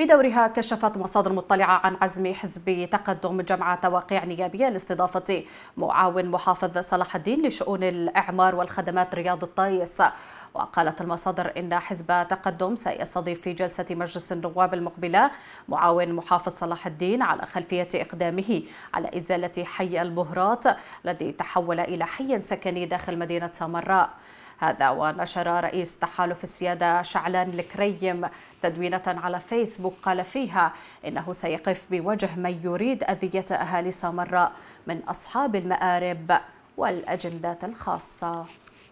بدورها كشفت مصادر مطلعة عن عزم حزب تقدم جمع تواقيع نيابية لاستضافة معاون محافظ صلاح الدين لشؤون الإعمار والخدمات رياض الطيس وقالت المصادر إن حزب تقدم سيستضيف في جلسة مجلس النواب المقبلة معاون محافظ صلاح الدين على خلفية إقدامه على إزالة حي البهرات الذي تحول إلى حي سكني داخل مدينة سامراء هذا ونشر رئيس تحالف السيادة شعلان الكريم تدوينة على فيسبوك قال فيها إنه سيقف بوجه من يريد أذية أهالي سامراء من أصحاب المآرب والأجندات الخاصة